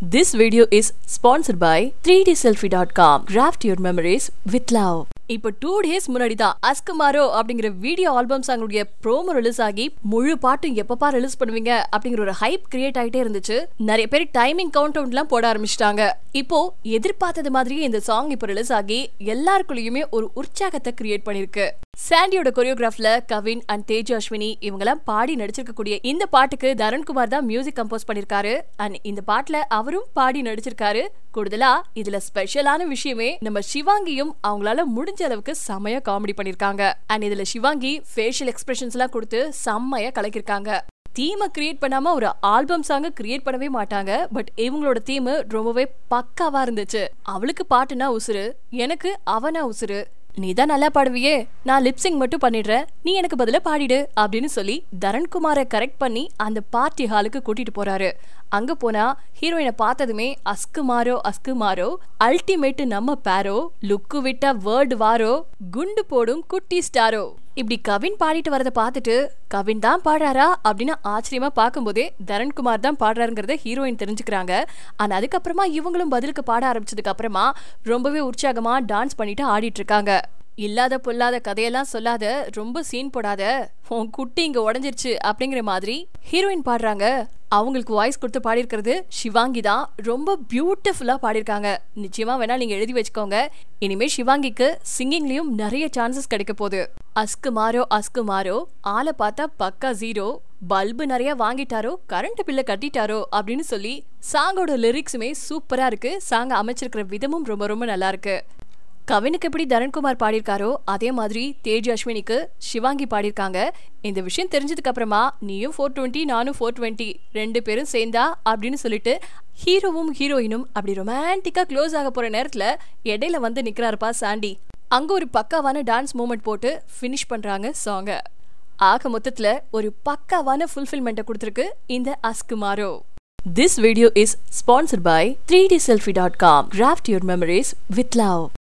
This video is sponsored by 3dselfie.com. Graft your memories with love. இப்போ two days முன்னாடி தான் அஸ்குமாரோ அப்படிங்கிற வீடியோ ஆல்பம் அவங்களுடைய ப்ரோமோ ரிலீஸ் ஆகி முழு பாட்டும் எப்பப்பா ரிலீஸ் பண்ணுவீங்க அப்படிங்கிற ஒரு ஹைப் கிரியேட் ஆகிட்டே இருந்துச்சு நிறைய பேர் டைமிங் கவுண்ட் அவுட்லாம் போட ஆரம்பிச்சிட்டாங்க இப்போ எதிர்பார்த்தது மாதிரியே இந்த சாங் இப்போ ரிலீஸ் ஆகி எல்லாருக்குள்ளயுமே ஒரு உற்சாகத்தை கிரியேட் பண்ணியிருக்கு சாண்டியோட கொரியோகிராஃபில் கவின் அண்ட் தேஜ் அஸ்வினி இவங்கெல்லாம் பாடி நடிச்சிருக்கக்கூடிய இந்த பாட்டுக்கு தருண்குமார் தான் மியூசிக் கம்போஸ் பண்ணியிருக்காரு அண்ட் இந்த பாட்டில் அவரும் பாடி நடிச்சிருக்காரு கூடுதலா இதுல ஸ்பெஷலான விஷயமே நம்ம சிவாங்கியும் அவங்களால முடிஞ்ச அளவுக்கு செமைய காமெடி பண்ணிருக்காங்க அண்ட் இதுல சிவாங்கி ஃபேஷியல் எக்ஸ்பிரஷன்ஸ் எல்லாம் கொடுத்து செம்மைய கலக்கிருக்காங்க தீமை கிரியேட் பண்ணாம ஒரு ஆல்பம் சாங்க கிரியேட் பண்ணவே மாட்டாங்க பட் இவங்களோட தீம் ரொம்பவே பக்காவா இருந்துச்சு அவளுக்கு பாட்டுனா உசுறு எனக்கு அவனா உசுறு நீ தான் நல்லா பாடுவியே நான் லிப்சிங் மட்டும் பண்ணிடுறேன் நீ எனக்கு பதிலாக பாடிடு அப்படின்னு சொல்லி தரண்குமாரை கரெக்ட் பண்ணி அந்த பார்ட்டி ஹாலுக்கு கூட்டிட்டு போறாரு அங்க போனா ஹீரோயினை பார்த்ததுமே அஸ்கு மாறோ அஸ்கு மாறோ அல்டிமேட் நம்ம பேரோ லுக்கு விட்டா வேர்டு வாரோ குண்டு போடும் குட்டி ஸ்டாரோ இப்படி கவின் பாடிட்டு வரதை பார்த்துட்டு கவின் தான் பாடுறாரா அப்படின்னு ஆச்சரியமா பார்க்கும்போதே தரண்குமார் தான் பாடுறாருங்கிறத ஹீரோயின் தெரிஞ்சுக்கிறாங்க ஆனால் அதுக்கப்புறமா இவங்களும் பதிலுக்கு பாட ஆரம்பிச்சதுக்கு அப்புறமா ரொம்பவே உற்சாகமா டான்ஸ் பண்ணிட்டு ஆடிட்டு இருக்காங்க இல்லாத பொல்லாத கதையெல்லாம் சொல்லாத ரொம்ப சீன் போடாத உன் குட்டி இங்க உடஞ்சிருச்சு அப்படிங்கிற மாதிரி ஹீரோயின் பாடுறாங்க அவங்களுக்கு வாய்ஸ் கொடுத்து பாடியிருக்கிறது ஷிவாங்கி தான் ரொம்ப பியூட்டிஃபுல்லாக பாடியிருக்காங்க நிச்சயமாக வேணால் நீங்கள் எழுதி வச்சுக்கோங்க இனிமேல் ஷிவாங்கிக்கு சிங்கிங்லேயும் நிறைய சான்சஸ் கிடைக்க போகுது அஸ்கு மாறோ அஸ்கு மாறோ ஆளை பார்த்தா பக்கா ஜீரோ பல்பு நிறைய வாங்கிட்டாரோ கரண்ட் பில்லை கட்டிட்டாரோ அப்படின்னு சொல்லி சாங்கோட லிரிக்ஸுமே சூப்பராக இருக்குது சாங்கை அமைச்சிருக்கிற விதமும் ரொம்ப ரொம்ப நல்லா இருக்கு கவினுக்கு எப்படி தரண்குமார் பாடியிருக்காரோ அதே மாதிரி தேஜ் அஸ்வினிக்கு சிவாங்கி பாடியிருக்காங்க இந்த விஷயம் தெரிஞ்சதுக்கு அப்புறமா நீயும் ஃபோர் டுவெண்ட்டி நானும் ஃபோர் டுவெண்ட்டி ரெண்டு பேரும் சேர்ந்தா அப்படின்னு சொல்லிட்டு ஹீரோவும் ஹீரோயினும் அப்படி ரொமான்டிக்காக க்ளோஸ் ஆக போகிற நேரத்தில் இடையில வந்து நிற்கிறாருப்பா சாண்டி அங்கே ஒரு பக்காவான டான்ஸ் மூமெண்ட் போட்டு ஃபினிஷ் பண்ணுறாங்க சாங்கை ஆக மொத்தத்தில் ஒரு பக்காவான ஃபுல்ஃபில்மெண்ட்டை கொடுத்துருக்கு இந்த அஸ்குமாரோ This video is sponsored by 3dselfie.com. Craft your memories with love.